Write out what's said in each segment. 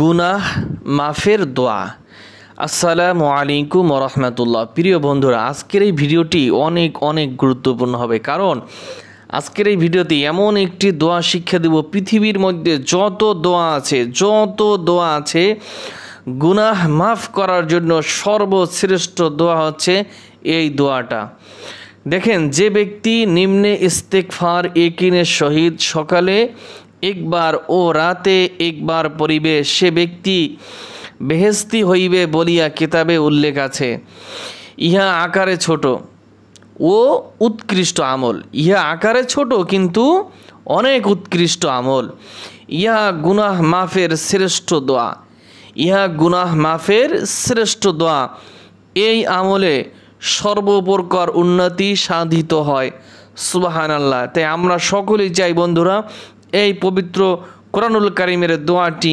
গুনাহ মাফের দোয়া আসসালামু আলাইকুম রহমতুল্লাহ প্রিয় বন্ধুরা আজকের এই ভিডিওটি অনেক অনেক গুরুত্বপূর্ণ হবে কারণ আজকের এই ভিডিওতে এমন একটি দোয়া শিক্ষা দেব পৃথিবীর মধ্যে যত দোয়া আছে যত দোয়া আছে গুনাহ মাফ করার জন্য সর্বশ্রেষ্ঠ দোয়া হচ্ছে এই দোয়াটা দেখেন যে ব্যক্তি নিম্নে ইস্তেকফার একিনের সহিত সকালে একবার ও রাতে একবার পড়িবে সে ব্যক্তি বেহেস্তি হইবে বলিয়া কেতাবে উল্লেখ আছে ইহা আকারে ছোট ও উৎকৃষ্ট আমল ইহা আকারে ছোট কিন্তু অনেক উৎকৃষ্ট আমল ইহা গুনাহ মাফের শ্রেষ্ঠ দোয়া ইহা গুনাহ মাফের শ্রেষ্ঠ দোয়া এই আমলে সর্বপ্রকার উন্নতি সাধিত হয় সুবাহান আল্লাহ তাই আমরা সকলেই চাই বন্ধুরা এই পবিত্র কোরআনুল কারিমের দোয়াটি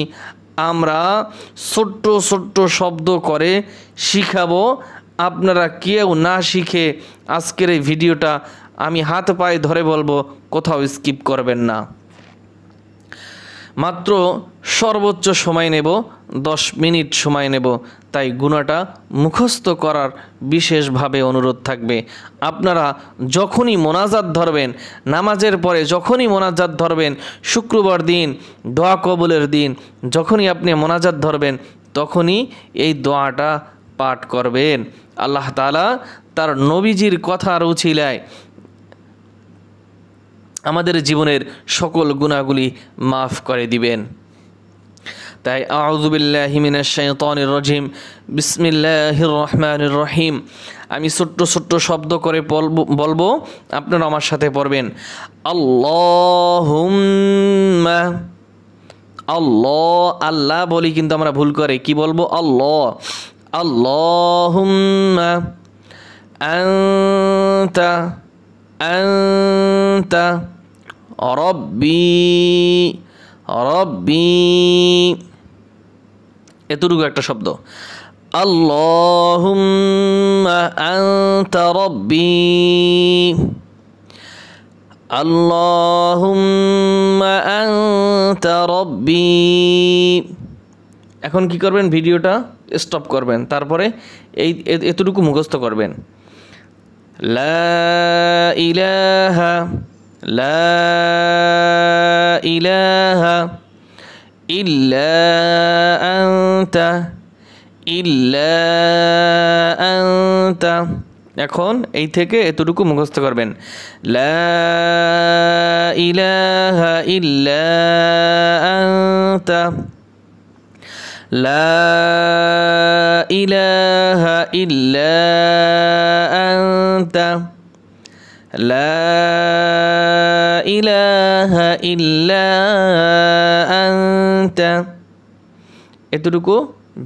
আমরা ছোট্ট ছোট্ট শব্দ করে শিখাবো আপনারা কেউ না শিখে আজকের এই ভিডিওটা আমি হাত পায়ে ধরে বলবো কোথাও স্কিপ করবেন না মাত্র সর্বোচ্চ সময় নেব দশ মিনিট সময় নেব তাই গুণাটা মুখস্থ করার বিশেষভাবে অনুরোধ থাকবে আপনারা যখনই মোনাজাত ধরবেন নামাজের পরে যখনই মোনাজাত ধরবেন শুক্রবার দিন দোয়া কবলের দিন যখনই আপনি মোনাজাত ধরবেন তখনই এই দোয়াটা পাঠ করবেন আল্লাহ তালা তার নবীজির রুচি উছিলায় আমাদের জীবনের সকল গুণাগুলি মাফ করে দিবেন তাই আউজুবিল্লাহিমিনাশাইতানির বিসমিল্লাহ রহমান রহিম আমি ছোট্ট ছোট্ট শব্দ করে বলবো আপনারা আমার সাথে পড়বেন আল্লাহ আল্লাহ আল্লাহ বলি কিন্তু আমরা ভুল করে কি বলবো আল্লাহ আল্লাহ আন্তা أنت ربي ربي এতটুকু একটা শব্দ আল্লাহুম্মা আনতা রব্বি আল্লাহুম্মা আনতা রব্বি এখন কি করবেন ভিডিওটা স্টপ করবেন তারপরে এই এতটুকু মুখস্থ করবেন লা ইলাহা লা ইলাহা ইল্লা আনতা ইল্লা আনতা এখন এই থেকে এতটুকু মুখস্থ করবেন লা ইলাহা ইল্লা আনতা لا إله إلا أنت لا إله إلا أنت এতটুকু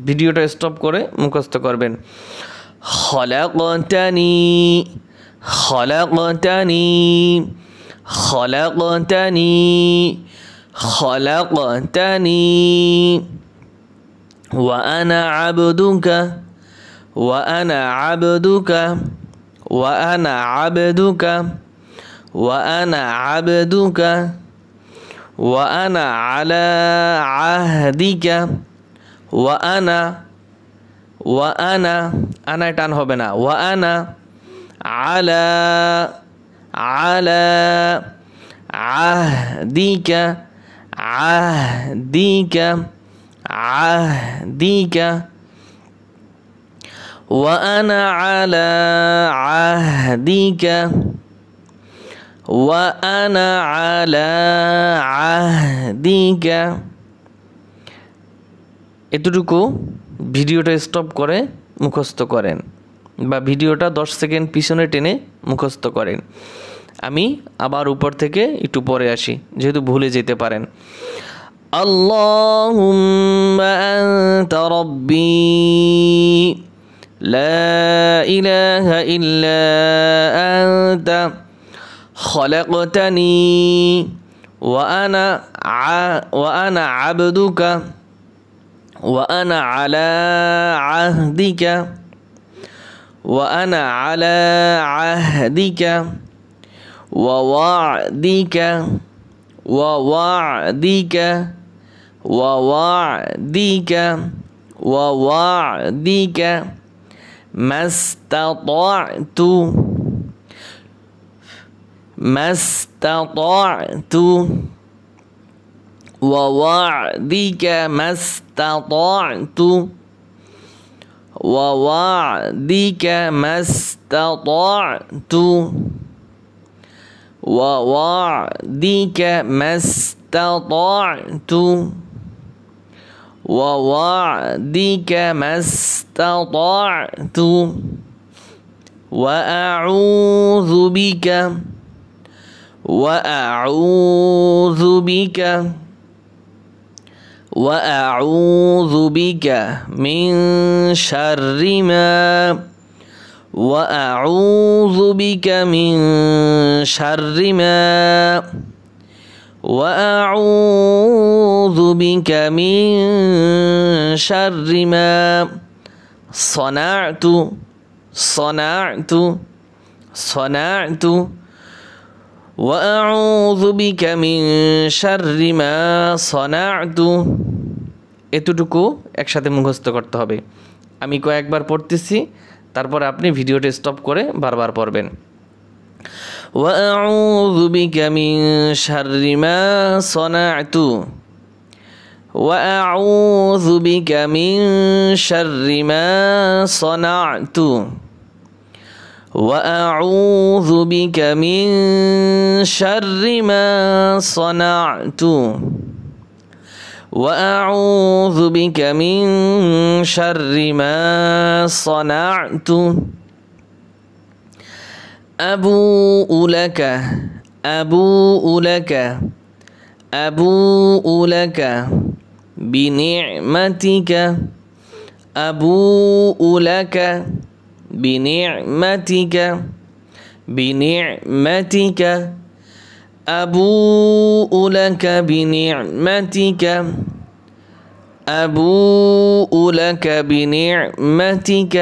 ভিডিওটা স্টপ করে মুখস্থ করবেন খলাকতানি খলাকতানি খলাকতানি খলাকতানি وأنا عبدك وأنا عبدك وأنا عبدك وأنا عبدك وأنا على عهدك وأنا وأنا أنا تان হবে وأنا على على عهدك عهدك عهديك وأنا على عهديك وأنا على عهديك এতটুকু ভিডিওটা স্টপ করে মুখস্থ করেন বা ভিডিওটা দশ সেকেন্ড পিছনে টেনে মুখস্থ করেন আমি আবার উপর থেকে একটু পরে আসি যেহেতু ভুলে যেতে পারেন اللهم انت ربي لا اله الا انت خلقتني وانا ع... وانا عبدك وانا على عهدك وانا على عهدك ووعدك ووعدك ووعدك ووعدك ما استطعت ما استطعت ووعدك ما استطعت ووعدك ما استطعت ووعدك ما استطعت ووعدك ما استطعت وأعوذ بك وأعوذ بك وأعوذ بك من شر ما وأعوذ بك من شر ما وأعوذ بك من شر ما صنعت صنعت صنعت وأعوذ بك من شر ما صنعت এতটুকু একসাথে মুখস্থ করতে হবে আমি কয়েকবার পড়তেছি তারপর আপনি ভিডিওটি স্টপ করে বারবার পড়বেন وأعوذ بك من شر ما صنعت وأعوذ بك من شر ما صنعت وأعوذ بك من شر ما صنعت وأعوذ بك من شر ما صنعت أبوء لك أبوء لك أبوء لك بنعمتك أبوء لك بنعمتك بنعمتك أبوء لك بنعمتك أبوء لك بنعمتك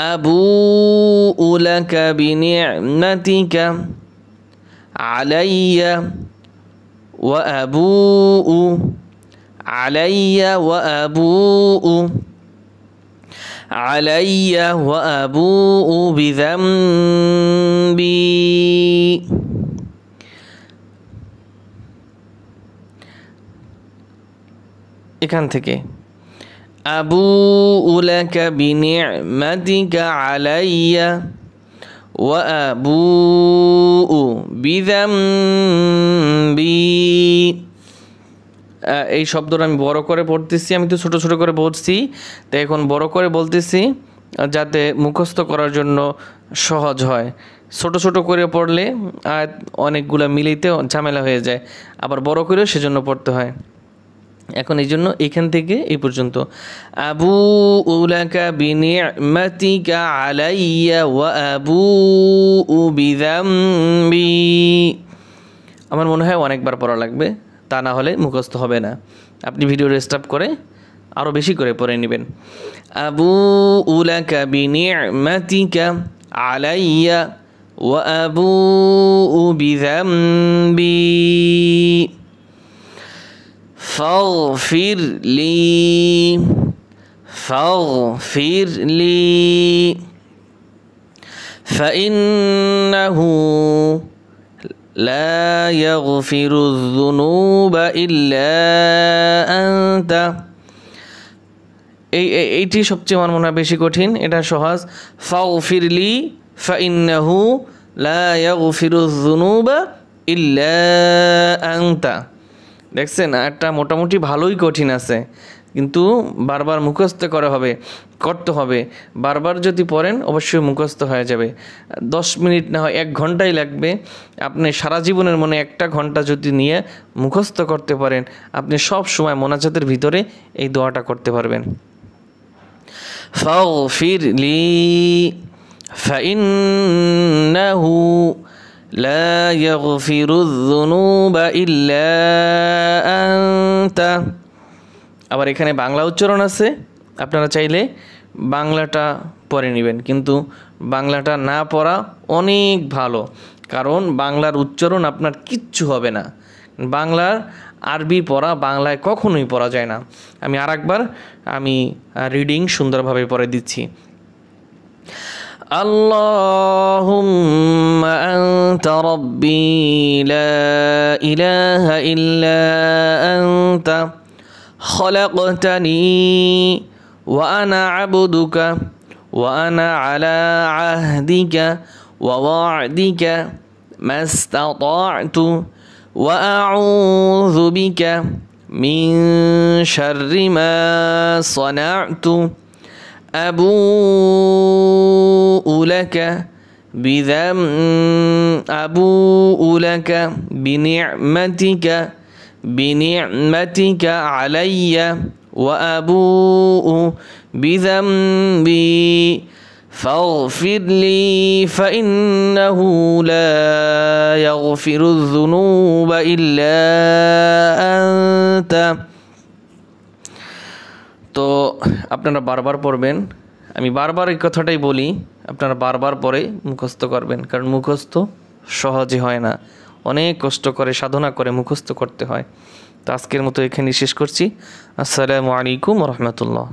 أبوء لك بنعمتك علي وأبوء علي وأبوء علي وأبوء بذنبي এখান থেকে أبوء لك بنعمتك علي وأبوء بذنبي এই শব্দটা আমি বড় করে পড়তেছি আমি তো ছোট ছোট করে পড়ছি তো এখন বড় করে বলতেছি যাতে মুখস্থ করার জন্য সহজ হয় ছোট ছোট করে পড়লে আর অনেকগুলো মিলিতে ঝামেলা হয়ে যায় আবার বড় করেও সেজন্য পড়তে হয় এখন এই জন্য এখান থেকে এই পর্যন্ত আবু উলাকা বিনিমাতিকা আলাইয়া ওয়া আবু উবিদাম্বি আমার মনে হয় অনেকবার পড়া লাগবে তা না হলে মুখস্থ হবে না আপনি ভিডিও রেস্টাপ করে আরও বেশি করে পড়ে নেবেন আবু উলাকা বিনিমাতিকা আলাইয়া ওয়া আবু উবিদাম্বি فاغفر لي فاغفر لي فإنه لا يغفر الذنوب إلا أنت এই এইটি সবচেয়ে আমার মনে হয় বেশি কঠিন এটা সহজ ফাও ফিরলি ফাইন্নাহু লা ইয়াগফিরুয যুনুবা ইল্লা আনতা দেখছেন একটা মোটামুটি ভালোই কঠিন আছে কিন্তু বারবার মুখস্থ করা হবে করতে হবে বারবার যদি পড়েন অবশ্যই মুখস্থ হয়ে যাবে দশ মিনিট না হয় এক ঘন্টাই লাগবে আপনি সারা জীবনের মনে একটা ঘন্টা যদি নিয়ে মুখস্থ করতে পারেন আপনি সব সময় মোনাজাতের ভিতরে এই দোয়াটা করতে পারবেন ফাও ফির লি فإنه لا يغفر الذنوب إلا أنت আবার এখানে বাংলা উচ্চারণ আছে আপনারা চাইলে বাংলাটা পড়ে নেবেন কিন্তু বাংলাটা না পড়া অনেক ভালো কারণ বাংলার উচ্চারণ আপনার কিচ্ছু হবে না বাংলার আরবি পড়া বাংলায় কখনোই পড়া যায় না আমি আর একবার আমি রিডিং সুন্দরভাবে পড়ে দিচ্ছি اللهم انت ربي لا اله الا انت خلقتني وانا عبدك وانا على عهدك ووعدك ما استطعت واعوذ بك من شر ما صنعت أبوء لك بذم أبوء لك بنعمتك بنعمتك علي وأبوء بذنبي فاغفر لي فإنه لا يغفر الذنوب إلا أنت তো আপনারা বারবার পড়বেন আমি বারবার এই কথাটাই বলি আপনারা বারবার পরে মুখস্থ করবেন কারণ মুখস্থ সহজে হয় না অনেক কষ্ট করে সাধনা করে মুখস্থ করতে হয় তো আজকের মতো এখানে শেষ করছি আসসালামু আলাইকুম রহমতুল্লাহ